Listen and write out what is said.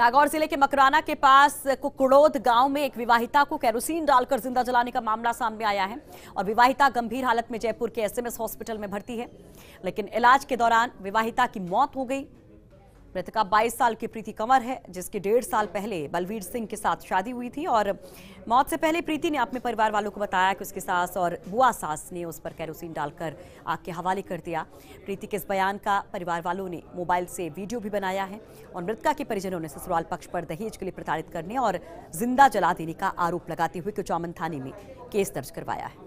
नागौर जिले के मकराना के पास कुकड़ोद गांव में एक विवाहिता को कैरोसिन डालकर जिंदा जलाने का मामला सामने आया है और विवाहिता गंभीर हालत में जयपुर के एसएमएस हॉस्पिटल में भर्ती है लेकिन इलाज के दौरान विवाहिता की मौत हो गई मृतका 22 साल की प्रीति कंवर है जिसकी डेढ़ साल पहले बलवीर सिंह के साथ शादी हुई थी और मौत से पहले प्रीति ने अपने परिवार वालों को बताया कि उसकी सास और बुआ सास ने उस पर कैरोसिन डालकर आग के हवाले कर दिया प्रीति के इस बयान का परिवार वालों ने मोबाइल से वीडियो भी बनाया है और मृतका के परिजनों ने ससुराल पक्ष पर दहेज के लिए प्रताड़ित करने और जिंदा जला देने का आरोप लगाते हुए कुचामन थाने में केस दर्ज करवाया है